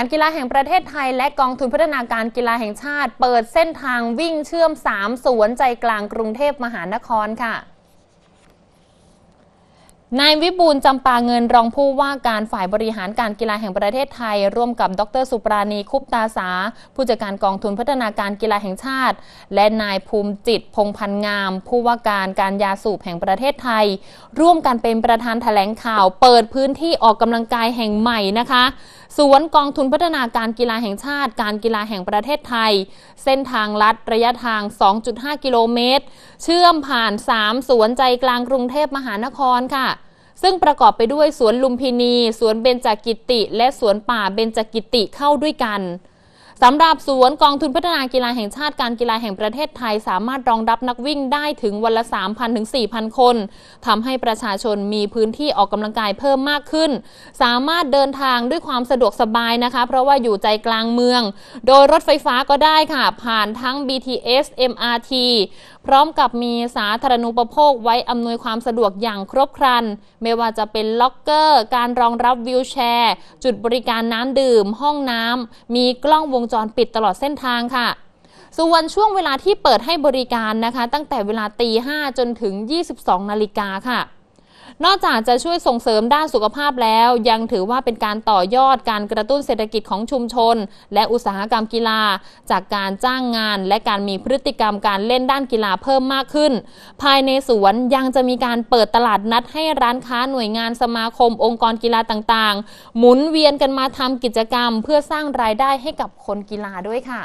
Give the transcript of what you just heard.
การกีฬาแห่งประเทศไทยและกองทุนพัฒนาการกีฬาแห่งชาติเปิดเส้นทางวิ่งเชื่อม 3 สวนใจกลางกรุงเทพมหานครค่ะนายวิบูลจำปาเงินรองผู้ว่าการฝ่ายบริหารการกีฬาแห่งประเทศไทย ร่วมกับดรสุปราณีคุปตาสาผู้จัดการกองทุนพัฒนาการกีฬาแห่งชาติ และนายภูมิจิตพงพันงาม ผู้ว่าการการยาสูบแห่งประเทศไทย ร่วมกันเป็นประธานถแถลงข่าว เปิดพื้นที่ออกกำลังกายแห่งใหม่นะคะ สวนกองทุนพัฒนาการกีฬาแห่งชาติ การกีฬาแห่งประเทศไทย เส้นทางลัดระยะทาง 2.5 กิโลเมตร เชื่อมผ่าน 3 สวนใจกลางกรุงเทพมหานครค่ะซึ่งประกอบไปด้วยสวนลุมพินี สวนเบญจกิติ และสวนป่าเบญจกิติเข้าด้วยกันสำหรับสวนกองทุนพัฒนากีฬาแห่งชาติการกีฬาแห่งประเทศไทย สามารถรองรับนักวิ่งได้ถึงวันละ 3,000 ถึง 4,000 คนทำให้ประชาชนมีพื้นที่ออกกำลังกายเพิ่มมากขึ้น สามารถเดินทางด้วยความสะดวกสบายนะคะ เพราะว่าอยู่ใจกลางเมือง โดยรถไฟฟ้าก็ได้ค่ะ ผ่านทั้ง BTS MRT พร้อมกับมีสาธารณูปโภคไว้อำนวยความสะดวกอย่างครบครันไม่ว่าจะเป็นล็อกเกอร์ การรองรับวิวแชร์ จุดบริการน้ำดื่ม ห้องน้ำมีกล้องวงจรปิดตลอดเส้นทางค่ะส่วนช่วงเวลาที่เปิดให้บริการนะคะ ตั้งแต่เวลาตี 5 จนถึง 22นาฬิกาค่ะนอกจากจะช่วยส่งเสริมด้านสุขภาพแล้ว ยังถือว่าเป็นการต่อยอดการกระตุ้นเศรษฐกิจของชุมชน และอุตสาหกรรมกีฬา จากการจ้างงาน และการมีพฤติกรรมการเล่นด้านกีฬาเพิ่มมากขึ้น ภายในสวนยังจะมีการเปิดตลาดนัดให้ร้านค้าหน่วยงานสมาคมองค์กรกีฬาต่าง ๆ หมุนเวียนกันมาทำกิจกรรมเพื่อสร้างรายได้ให้กับคนกีฬาด้วยค่ะ